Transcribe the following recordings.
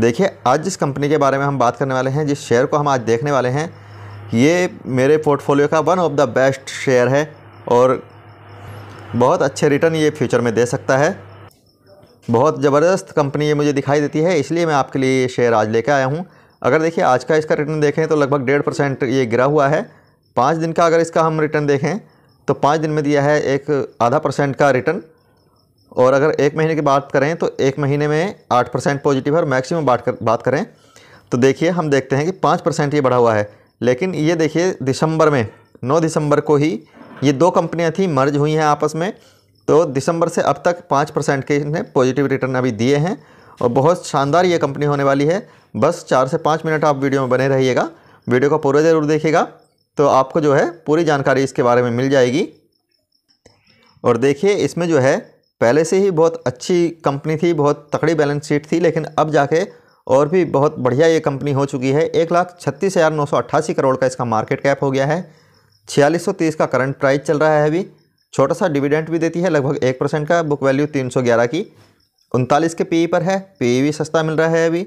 देखिए आज जिस कंपनी के बारे में हम बात करने वाले हैं जिस शेयर को हम आज देखने वाले हैं ये मेरे पोर्टफोलियो का one of the best share है और बहुत अच्छे रिटर्न ये फ्यूचर में दे सकता है बहुत ज़बरदस्त कंपनी ये मुझे दिखाई देती है इसलिए मैं आपके लिए ये शेयर आज लेकर आया हूँ अगर देखिए आज का इसका रिटर्न देखें तो लगभग डेढ़ परसेंट ये गिरा हुआ है पाँच दिन का अगर इसका हम रिटर्न देखें तो पाँच दिन में दिया है एक आधा परसेंट का रिटर्न और अगर एक महीने की बात करें तो एक महीने में आठ परसेंट पॉजिटिव है और मैक्सिमम बात कर बात करें तो देखिए हम देखते हैं कि पाँच परसेंट ये बढ़ा हुआ है लेकिन ये देखिए दिसंबर में नौ दिसंबर को ही ये दो कंपनियां थी मर्ज हुई हैं आपस में तो दिसंबर से अब तक पाँच परसेंट के इन्हें पॉजिटिव रिटर्न अभी दिए हैं और बहुत शानदार ये कंपनी होने वाली है बस चार से पाँच मिनट आप वीडियो में बने रहिएगा वीडियो को पूरा ज़रूर देखिएगा तो आपको जो है पूरी जानकारी इसके बारे में मिल जाएगी और देखिए इसमें जो है पहले से ही बहुत अच्छी कंपनी थी बहुत तकड़ी बैलेंस शीट थी लेकिन अब जाके और भी बहुत बढ़िया ये कंपनी हो चुकी है एक लाख छत्तीस हज़ार नौ सौ अट्ठासी करोड़ का इसका मार्केट कैप हो गया है छियालीस सौ तीस का करंट प्राइस चल रहा है अभी छोटा सा डिविडेंट भी देती है लगभग एक परसेंट का बुक वैल्यू तीन सौ ग्यारह की उनतालीस के पी पर है पी भी सस्ता मिल रहा है अभी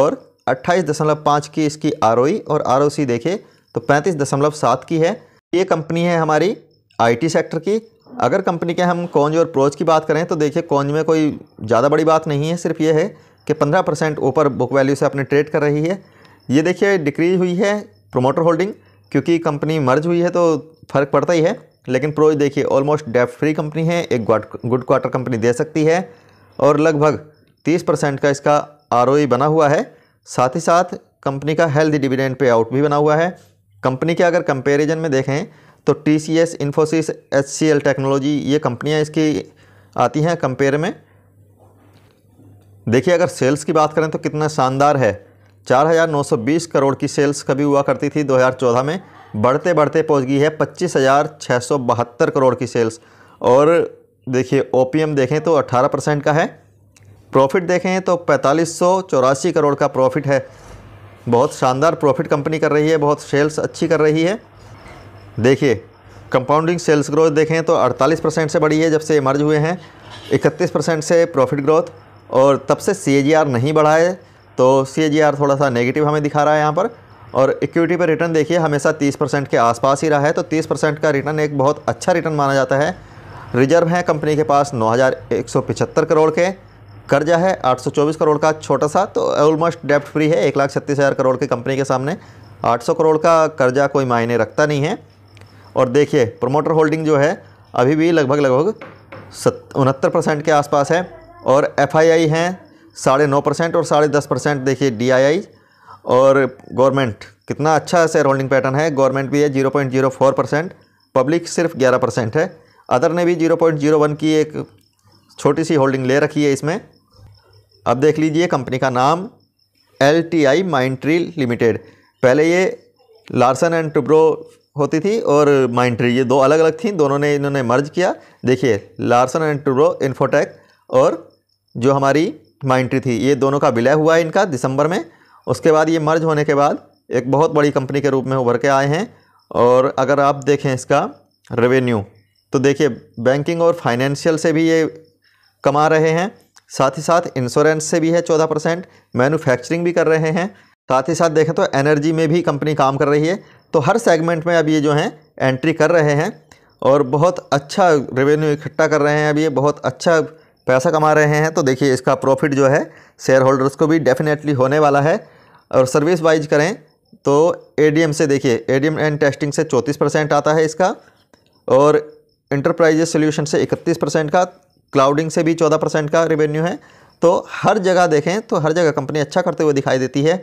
और अट्ठाईस दशमलव पाँच की इसकी आर और आर देखे तो पैंतीस दशमलव सात की है ये कंपनी है हमारी आई सेक्टर की अगर कंपनी के हम कॉन्ज और प्रोज की बात करें तो देखिए कॉन्ज में कोई ज़्यादा बड़ी बात नहीं है सिर्फ ये है कि पंद्रह परसेंट ऊपर बुक वैल्यू से अपने ट्रेड कर रही है ये देखिए डिक्रीज हुई है प्रोमोटर होल्डिंग क्योंकि कंपनी मर्ज हुई है तो फ़र्क पड़ता ही है लेकिन प्रोज देखिए ऑलमोस्ट डेफ फ्री कंपनी है एक गुड क्वार्टर कंपनी दे सकती है और लगभग तीस परसेंट का इसका आर बना हुआ है साथ ही साथ कंपनी का हेल्थी डिविडेंड पे आउट भी बना हुआ है कंपनी के अगर कंपेरिजन में देखें तो T C S Infosys H C L technology ये कंपनियाँ इसकी आती हैं कंपेयर में देखिए अगर सेल्स की बात करें तो कितना शानदार है 4,920 करोड़ की सेल्स कभी हुआ करती थी 2014 में बढ़ते बढ़ते पहुंच गई है बहत्तर करोड़ की सेल्स और देखिए ओपीएम देखें तो 18 परसेंट का है प्रॉफिट देखें तो पैंतालीस करोड़ का प्रॉफिट है बहुत शानदार प्रॉफिट कंपनी कर रही है बहुत सेल्स अच्छी कर रही है देखिए कंपाउंडिंग सेल्स ग्रोथ देखें तो 48 परसेंट से बढ़ी है जब से मर्ज हुए हैं 31 परसेंट से प्रॉफिट ग्रोथ और तब से सी नहीं बढ़ा है तो सी थोड़ा सा नेगेटिव हमें दिखा रहा है यहाँ पर और इक्विटी पर रिटर्न देखिए हमेशा 30 परसेंट के आसपास ही रहा है तो 30 परसेंट का रिटर्न एक बहुत अच्छा रिटर्न माना जाता है रिजर्व है कंपनी के पास नौ करोड़ के कर्जा है आठ करोड़ का छोटा सा तो ऑलमोस्ट डेप्ट फ्री है एक लाख छत्तीस हज़ार करोड़ की कंपनी के सामने आठ करोड़ का कर्जा कोई मायने रखता नहीं है और देखिए प्रोमोटर होल्डिंग जो है अभी भी लगभग लगभग उनहत्तर परसेंट के आसपास है और एफ आई आई हैं साढ़े नौ परसेंट और साढ़े दस परसेंट देखिए डी आई आई और गवर्नमेंट कितना अच्छा शेयर होल्डिंग पैटर्न है गवर्नमेंट भी है zero point zero four percent public सिर्फ ग्यारह परसेंट है अदर ने भी जीरो पॉइंट जीरो वन की एक छोटी सी होल्डिंग ले रखी है इसमें अब देख लीजिए कंपनी का नाम L T I Mindtree limited पहले ये लार्सन एंड टुब्रो होती थी और माइंट्री ये दो अलग अलग थी दोनों ने इन्होंने मर्ज किया देखिए लार्सन एंड टूरो इन्फोटेक और जो हमारी माइंट्री थी ये दोनों का विलय हुआ है इनका दिसंबर में उसके बाद ये मर्ज होने के बाद एक बहुत बड़ी कंपनी के रूप में उभर के आए हैं और अगर आप देखें इसका रेवेन्यू तो देखिए बैंकिंग और फाइनेंशियल से भी ये कमा रहे हैं साथ ही साथ इंश्योरेंस से भी है चौदह परसेंट मैनुफैक्चरिंग भी कर रहे हैं साथ ही साथ देखें तो एनर्जी में भी कंपनी काम कर रही है तो हर सेगमेंट में अब ये जो हैं एंट्री कर रहे हैं और बहुत अच्छा रेवेन्यू इकट्ठा कर रहे हैं अब ये बहुत अच्छा पैसा कमा रहे हैं तो देखिए इसका प्रॉफिट जो है शेयर होल्डर्स को भी डेफिनेटली होने वाला है और सर्विस वाइज करें तो ए से देखिए ए एंड टेस्टिंग से चौंतीस परसेंट आता है इसका और इंटरप्राइजेज सोल्यूशन से इकतीस परसेंट का क्लाउडिंग से भी चौदह परसेंट का रेवेन्यू है तो हर जगह देखें तो हर जगह कंपनी अच्छा करते हुए दिखाई देती है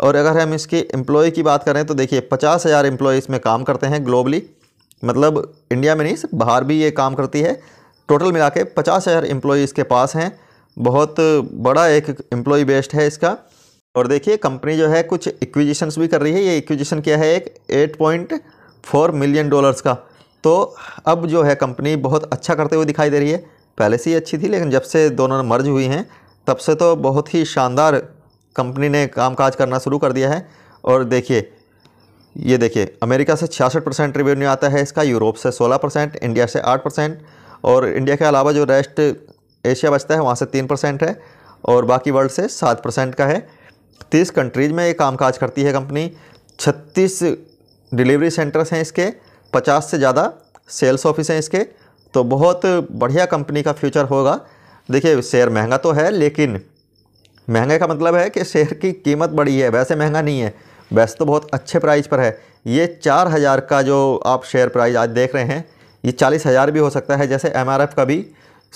और अगर हम इसके एम्प्लॉय की बात करें तो देखिए पचास हज़ार एम्प्लॉय इसमें काम करते हैं ग्लोबली मतलब इंडिया में नहीं सिर्फ बाहर भी ये काम करती है टोटल मिला के पचास हज़ार एम्प्लॉय इसके पास हैं बहुत बड़ा एक एम्प्लॉय बेस्ड है इसका और देखिए कंपनी जो है कुछ इक्विजिशंस भी कर रही है ये इक्विजिशन क्या है एक eight point four million dollars का तो अब जो है कंपनी बहुत अच्छा करते हुए दिखाई दे रही है पहले से ही अच्छी थी लेकिन जब से दोनों मर्ज हुई हैं तब से तो बहुत ही शानदार कंपनी ने कामकाज करना शुरू कर दिया है और देखिए ये देखिए अमेरिका से छियासठ परसेंट रिवेन्यू आता है इसका यूरोप से सोलह परसेंट इंडिया से आठ परसेंट और इंडिया के अलावा जो रेस्ट एशिया बचता है वहाँ से तीन परसेंट है और बाकी वर्ल्ड से सात परसेंट का है तीस कंट्रीज़ में ये कामकाज करती है कंपनी छत्तीस डिलीवरी सेंटर्स हैं इसके पचास से ज़्यादा सेल्स ऑफिस हैं इसके तो बहुत बढ़िया कंपनी का फ्यूचर होगा देखिए शेयर महंगा तो है लेकिन महंगे का मतलब है कि शेयर की कीमत बढ़ी है वैसे महंगा नहीं है वैसे तो बहुत अच्छे प्राइस पर है ये चार हज़ार का जो आप शेयर प्राइस आज देख रहे हैं ये चालीस हज़ार भी हो सकता है जैसे एम का भी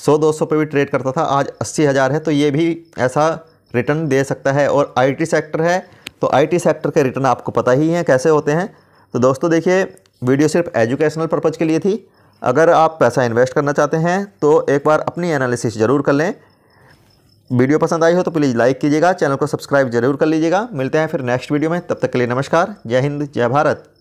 सौ दो सौ पर भी ट्रेड करता था आज अस्सी हज़ार है तो ये भी ऐसा रिटर्न दे सकता है और आई सेक्टर है तो आई सेक्टर के रिटर्न आपको पता ही हैं कैसे होते हैं तो दोस्तों देखिए वीडियो सिर्फ एजुकेशनल पर्पज़ के लिए थी अगर आप पैसा इन्वेस्ट करना चाहते हैं तो एक बार अपनी एनालिसिस ज़रूर कर लें वीडियो पसंद आई हो तो प्लीज़ लाइक कीजिएगा चैनल को सब्सक्राइब जरूर कर लीजिएगा मिलते हैं फिर नेक्स्ट वीडियो में तब तक के लिए नमस्कार जय हिंद जय भारत